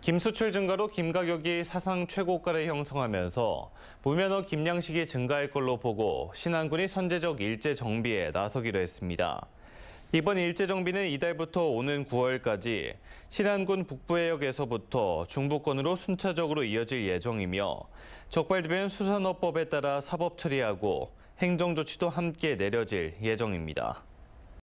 김수출 증가로 김 가격이 사상 최고가를 형성하면서 무면허 김 양식이 증가할 걸로 보고 신안군이 선제적 일제 정비에 나서기로 했습니다. 이번 일제 정비는 이달부터 오는 9월까지 신안군 북부 해역에서부터 중부권으로 순차적으로 이어질 예정이며 적발되면 수산업법에 따라 사법 처리하고 행정 조치도 함께 내려질 예정입니다.